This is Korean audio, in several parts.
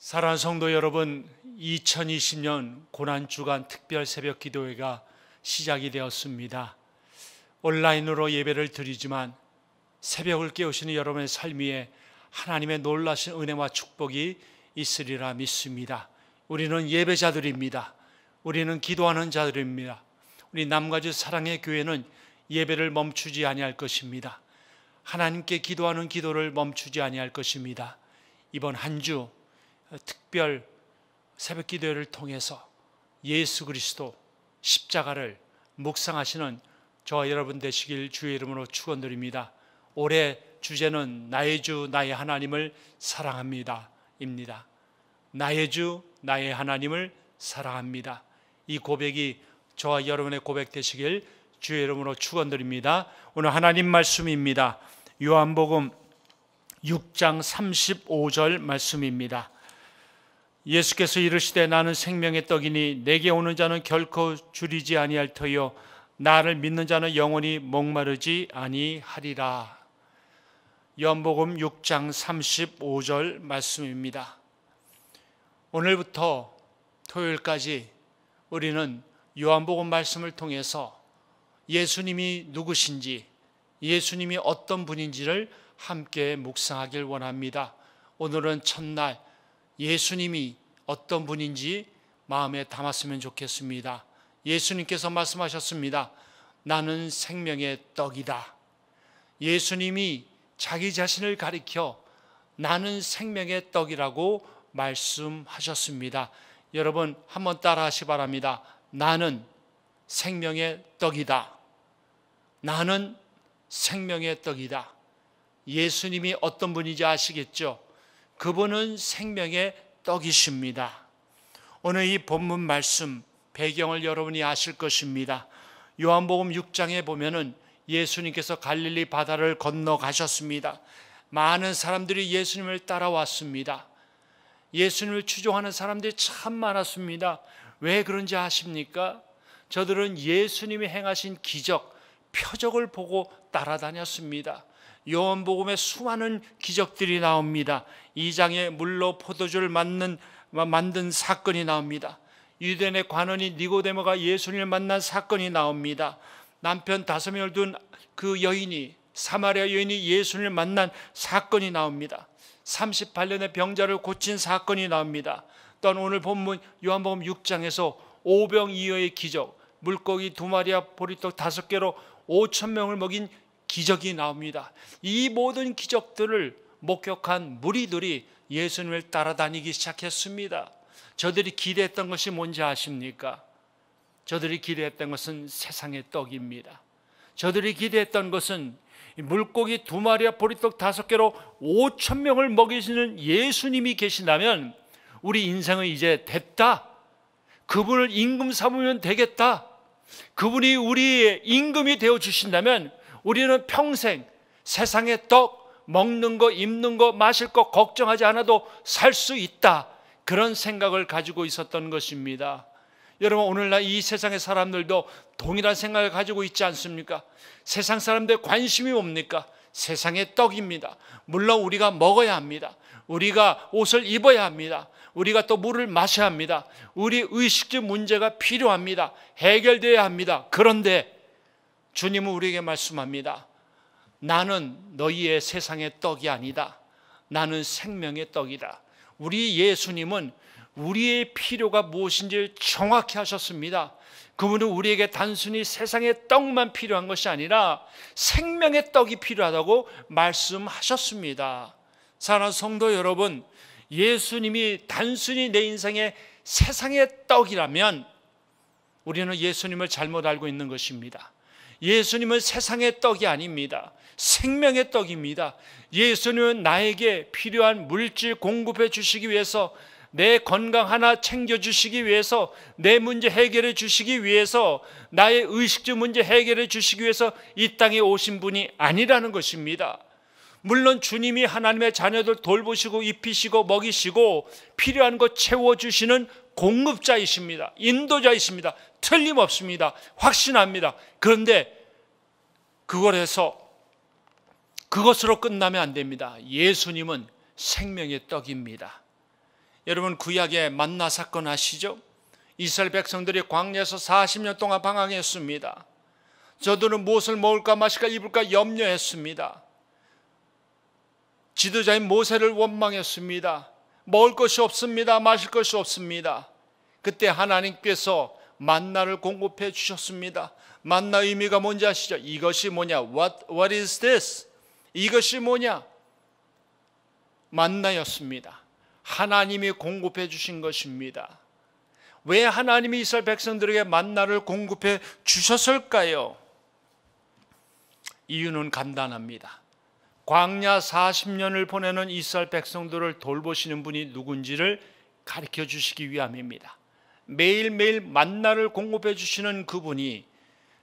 사랑하는 성도 여러분, 2020년 고난주간 특별 새벽 기도회가 시작이 되었습니다. 온라인으로 예배를 드리지만 새벽을 깨우시는 여러분의 삶 위에 하나님의 놀라신 은혜와 축복이 있으리라 믿습니다. 우리는 예배자들입니다. 우리는 기도하는 자들입니다. 우리 남가주 사랑의 교회는 예배를 멈추지 아니할 것입니다. 하나님께 기도하는 기도를 멈추지 아니할 것입니다. 이번 한주 특별 새벽 기도를 회 통해서 예수 그리스도 십자가를 묵상하시는 저와 여러분 되시길 주의 이름으로 축원드립니다. 올해 주제는 나의 주 나의 하나님을 사랑합니다입니다. 나의 주 나의 하나님을 사랑합니다. 이 고백이 저와 여러분의 고백 되시길 주의 이름으로 축원드립니다. 오늘 하나님 말씀입니다. 요한복음 6장 35절 말씀입니다. 예수께서 이르시되 나는 생명의 떡이니 내게 오는 자는 결코 줄이지 아니할 터요 나를 믿는 자는 영원히 목마르지 아니하리라. 연복음 6장 35절 말씀입니다. 오늘부터 토요일까지 우리는 요한복음 말씀을 통해서 예수님이 누구신지 예수님이 어떤 분인지를 함께 묵상하길 원합니다. 오늘은 첫날 예수님이 어떤 분인지 마음에 담았으면 좋겠습니다. 예수님께서 말씀하셨습니다. 나는 생명의 떡이다. 예수님이 자기 자신을 가리켜 나는 생명의 떡이라고 말씀하셨습니다. 여러분 한번 따라하시 바랍니다. 나는 생명의 떡이다. 나는 생명의 떡이다. 예수님이 어떤 분인지 아시겠죠? 그분은 생명의 떡이십니다. 오늘 이 본문 말씀 배경을 여러분이 아실 것입니다. 요한복음 6장에 보면은 예수님께서 갈릴리 바다를 건너가셨습니다. 많은 사람들이 예수님을 따라왔습니다. 예수님을 추종하는 사람들이 참 많았습니다. 왜 그런지 아십니까? 저들은 예수님이 행하신 기적, 표적을 보고 따라다녔습니다. 요한복음에 수많은 기적들이 나옵니다. 2장에 물로 포도주를 만든, 만든 사건이 나옵니다. 유대인의 관원이 니고데모가 예수님을 만난 사건이 나옵니다. 남편 다섯 명을 둔 그 여인이 사마리아 여인이 예수님을 만난 사건이 나옵니다. 38년의 병자를 고친 사건이 나옵니다. 또한 오늘 본문 요한복음 6장에서 오병이어의 기적, 물고기 두 마리와 보리떡 다섯 개로 5천 명을 먹인 기적이 나옵니다. 이 모든 기적들을 목격한 무리들이 예수님을 따라다니기 시작했습니다. 저들이 기대했던 것이 뭔지 아십니까? 저들이 기대했던 것은 세상의 떡입니다. 저들이 기대했던 것은 물고기 두 마리와 보리떡 다섯 개로 5천 명을 먹이시는 예수님이 계신다면 우리 인생은 이제 됐다. 그분을 임금 삼으면 되겠다. 그분이 우리의 임금이 되어 주신다면 우리는 평생 세상의 떡 먹는 거, 입는 거, 마실 거 걱정하지 않아도 살 수 있다. 그런 생각을 가지고 있었던 것입니다. 여러분 오늘날 이 세상의 사람들도 동일한 생각을 가지고 있지 않습니까? 세상 사람들의 관심이 뭡니까? 세상의 떡입니다. 물론 우리가 먹어야 합니다. 우리가 옷을 입어야 합니다. 우리가 또 물을 마셔야 합니다. 우리 의식적 문제가 필요합니다. 해결되어야 합니다. 그런데 주님은 우리에게 말씀합니다. 나는 너희의 세상의 떡이 아니다. 나는 생명의 떡이다. 우리 예수님은 우리의 필요가 무엇인지 정확히 하셨습니다. 그분은 우리에게 단순히 세상의 떡만 필요한 것이 아니라 생명의 떡이 필요하다고 말씀하셨습니다. 사랑하는 성도 여러분, 예수님이 단순히 내 인생의 세상의 떡이라면 우리는 예수님을 잘못 알고 있는 것입니다. 예수님은 세상의 떡이 아닙니다. 생명의 떡입니다. 예수님은 나에게 필요한 물질 공급해 주시기 위해서 내 건강 하나 챙겨주시기 위해서 내 문제 해결해 주시기 위해서 나의 의식주 문제 해결해 주시기 위해서 이 땅에 오신 분이 아니라는 것입니다. 물론 주님이 하나님의 자녀들 돌보시고 입히시고 먹이시고 필요한 것 채워주시는 공급자이십니다. 인도자이십니다. 틀림없습니다. 확신합니다. 그런데 그걸 해서 그것으로 끝나면 안 됩니다. 예수님은 생명의 떡입니다. 여러분 구약의 그 만나 사건 아시죠? 이스라엘 백성들이 광야에서 40년 동안 방황했습니다. 저들은 무엇을 먹을까 마실까 입을까 염려했습니다. 지도자인 모세를 원망했습니다. 먹을 것이 없습니다. 마실 것이 없습니다. 그때 하나님께서 만나를 공급해 주셨습니다. 만나 의미가 뭔지 아시죠? 이것이 뭐냐? What, what is this? 이것이 뭐냐? 만나였습니다. 하나님이 공급해 주신 것입니다. 왜 하나님이 이스라엘 백성들에게 만나를 공급해 주셨을까요? 이유는 간단합니다. 광야 40년을 보내는 이스라엘 백성들을 돌보시는 분이 누군지를 가르쳐 주시기 위함입니다. 매일매일 만나를 공급해 주시는 그분이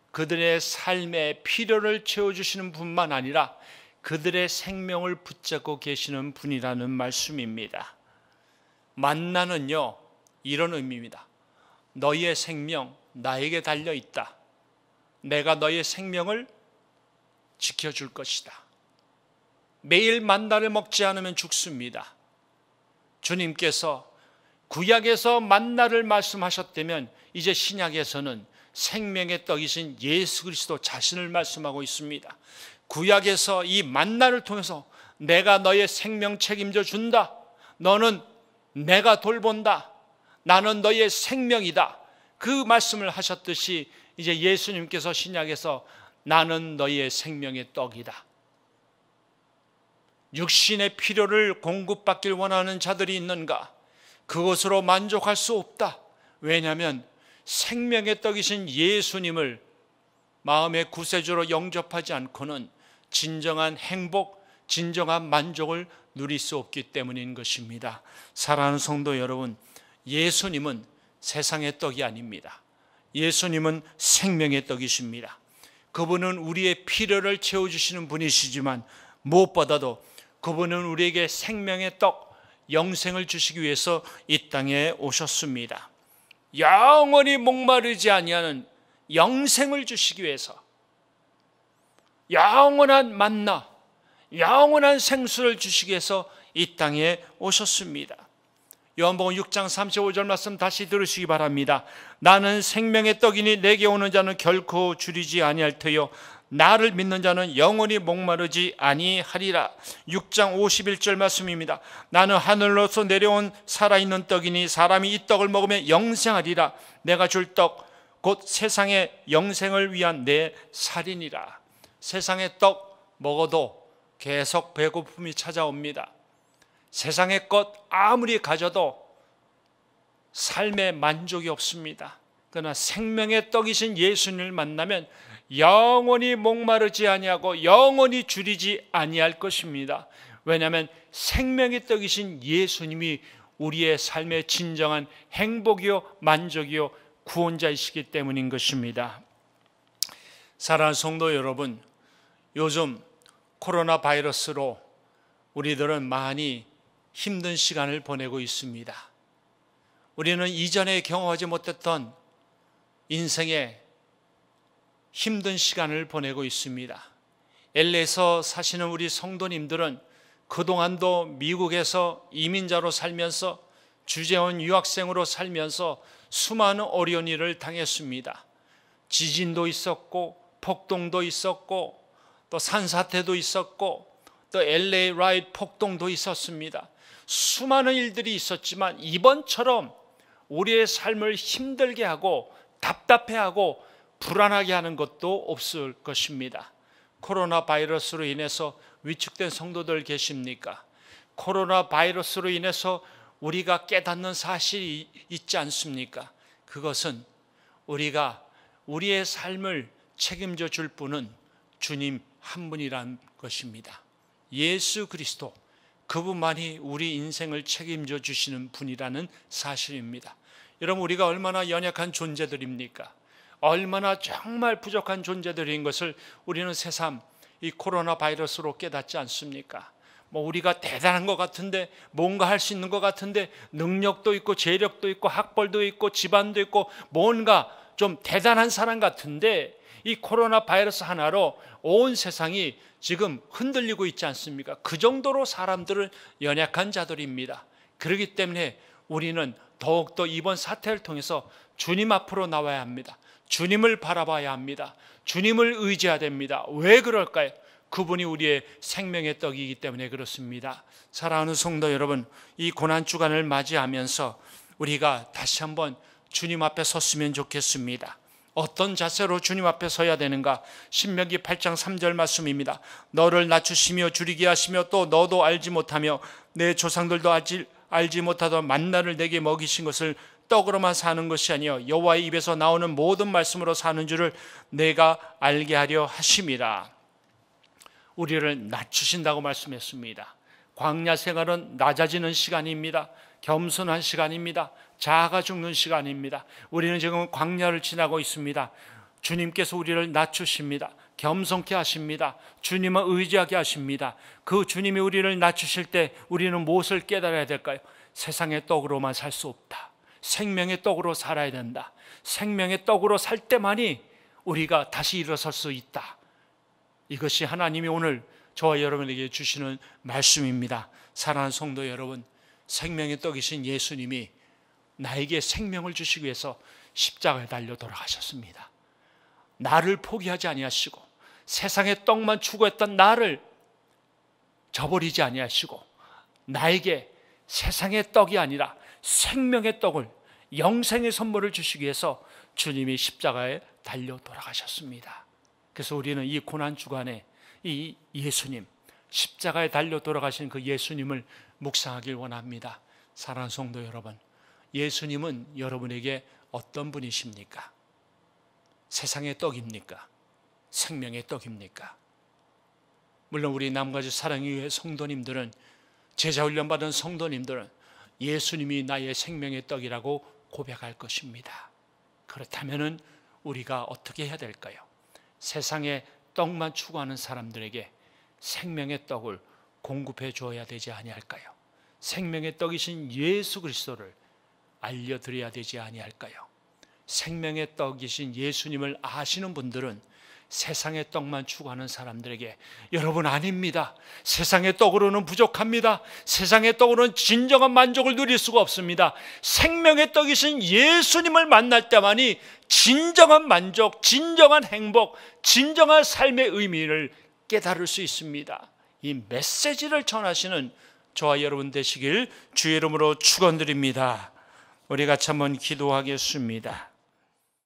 그들의 삶의 필요를 채워 주시는 분만 아니라 그들의 생명을 붙잡고 계시는 분이라는 말씀입니다. 만나는요 이런 의미입니다. 너희의 생명 나에게 달려 있다. 내가 너희의 생명을 지켜줄 것이다. 매일 만나를 먹지 않으면 죽습니다. 주님께서 구약에서 만나를 말씀하셨다면 이제 신약에서는 생명의 떡이신 예수 그리스도 자신을 말씀하고 있습니다. 구약에서 이 만나를 통해서 내가 너의 생명 책임져 준다. 너는 내가 돌본다. 나는 너의 생명이다. 그 말씀을 하셨듯이 이제 예수님께서 신약에서 나는 너의 생명의 떡이다. 육신의 필요를 공급받길 원하는 자들이 있는가? 그것으로 만족할 수 없다. 왜냐하면 생명의 떡이신 예수님을 마음의 구세주로 영접하지 않고는 진정한 행복, 진정한 만족을 누릴 수 없기 때문인 것입니다. 사랑하는 성도 여러분, 예수님은 세상의 떡이 아닙니다. 예수님은 생명의 떡이십니다. 그분은 우리의 필요를 채워주시는 분이시지만 무엇보다도 그분은 우리에게 생명의 떡, 영생을 주시기 위해서 이 땅에 오셨습니다. 영원히 목마르지 아니하는 영생을 주시기 위해서 영원한 만나, 영원한 생수를 주시기 위해서 이 땅에 오셨습니다. 요한복음 6장 35절 말씀 다시 들으시기 바랍니다. 나는 생명의 떡이니 내게 오는 자는 결코 줄이지 아니할 터요 나를 믿는 자는 영원히 목마르지 아니하리라. 6장 51절 말씀입니다. 나는 하늘로서 내려온 살아있는 떡이니 사람이 이 떡을 먹으면 영생하리라. 내가 줄 떡 곧 세상의 영생을 위한 내살이라 세상의 떡 먹어도 계속 배고픔이 찾아옵니다. 세상의 것 아무리 가져도 삶의 만족이 없습니다. 그러나 생명의 떡이신 예수님을 만나면 영원히 목마르지 아니하고 영원히 줄이지 아니할 것입니다. 왜냐하면 생명의 떡이신 예수님이 우리의 삶의 진정한 행복이요 만족이요 구원자이시기 때문인 것입니다. 사랑하는 성도 여러분, 요즘 코로나 바이러스로 우리들은 많이 힘든 시간을 보내고 있습니다. 우리는 이전에 경험하지 못했던 인생의 힘든 시간을 보내고 있습니다. 엘에서 사시는 우리 성도님들은 그동안도 미국에서 이민자로 살면서 주재원 유학생으로 살면서 수많은 어려운 일을 당했습니다. 지진도 있었고 폭동도 있었고 또 산사태도 있었고 또 LA 라이트 폭동도 있었습니다. 수많은 일들이 있었지만 이번처럼 우리의 삶을 힘들게 하고 답답해하고 불안하게 하는 것도 없을 것입니다. 코로나 바이러스로 인해서 위축된 성도들 계십니까? 코로나 바이러스로 인해서 우리가 깨닫는 사실이 있지 않습니까? 그것은 우리가 우리의 삶을 책임져 줄 분은 주님 한 분이란 것입니다. 예수 그리스도 그분만이 우리 인생을 책임져 주시는 분이라는 사실입니다. 여러분 우리가 얼마나 연약한 존재들입니까? 얼마나 정말 부족한 존재들인 것을 우리는 새삼 이 코로나 바이러스로 깨닫지 않습니까? 뭐 우리가 대단한 것 같은데 뭔가 할 수 있는 것 같은데 능력도 있고 재력도 있고 학벌도 있고 집안도 있고 뭔가 좀 대단한 사람 같은데 이 코로나 바이러스 하나로 온 세상이 지금 흔들리고 있지 않습니까? 그 정도로 사람들을 연약한 자들입니다. 그렇기 때문에 우리는 더욱더 이번 사태를 통해서 주님 앞으로 나와야 합니다. 주님을 바라봐야 합니다. 주님을 의지해야 됩니다. 왜 그럴까요? 그분이 우리의 생명의 떡이기 때문에 그렇습니다. 사랑하는 성도 여러분, 이 고난 주간을 맞이하면서 우리가 다시 한번 주님 앞에 섰으면 좋겠습니다. 어떤 자세로 주님 앞에 서야 되는가? 신명기 8장 3절 말씀입니다. 너를 낮추시며 줄이게 하시며 또 너도 알지 못하며 내 조상들도 알지, 알지 못하던 만나를 내게 먹이신 것을 떡으로만 사는 것이 아니요 여호와의 입에서 나오는 모든 말씀으로 사는 줄을 내가 알게 하려 하심이라. 우리를 낮추신다고 말씀했습니다. 광야 생활은 낮아지는 시간입니다. 겸손한 시간입니다. 자아가 죽는 시간입니다. 우리는 지금 광야를 지나고 있습니다. 주님께서 우리를 낮추십니다. 겸손케 하십니다. 주님을 의지하게 하십니다. 그 주님이 우리를 낮추실 때 우리는 무엇을 깨달아야 될까요? 세상의 떡으로만 살 수 없다. 생명의 떡으로 살아야 된다. 생명의 떡으로 살 때만이 우리가 다시 일어설 수 있다. 이것이 하나님이 오늘 저와 여러분에게 주시는 말씀입니다. 사랑하는 성도 여러분, 생명의 떡이신 예수님이 나에게 생명을 주시기 위해서 십자가에 달려 돌아가셨습니다. 나를 포기하지 아니하시고 세상의 떡만 추구했던 나를 저버리지 아니하시고 나에게 세상의 떡이 아니라 생명의 떡을 영생의 선물을 주시기 위해서 주님이 십자가에 달려 돌아가셨습니다. 그래서 우리는 이 고난 주간에 이 예수님 십자가에 달려 돌아가신 그 예수님을 묵상하길 원합니다. 사랑 성도 여러분, 예수님은 여러분에게 어떤 분이십니까? 세상의 떡입니까? 생명의 떡입니까? 물론 우리 남가주 사랑의 성도님들은 제자 훈련 받은 성도님들은 예수님이 나의 생명의 떡이라고 고백할 것입니다. 그렇다면 우리가 어떻게 해야 될까요? 세상에 떡만 추구하는 사람들에게 생명의 떡을 공급해 줘야 되지 아니할까요? 생명의 떡이신 예수 그리스도를 알려 드려야 되지 아니할까요? 생명의 떡이신 예수님을 아시는 분들은 세상의 떡만 추구하는 사람들에게 여러분 아닙니다. 세상의 떡으로는 부족합니다. 세상의 떡으로는 진정한 만족을 누릴 수가 없습니다. 생명의 떡이신 예수님을 만날 때만이 진정한 만족, 진정한 행복, 진정한 삶의 의미를 깨달을 수 있습니다. 이 메시지를 전하시는 저와 여러분 되시길 주의 이름으로 축원드립니다. 우리 같이 한번 기도하겠습니다.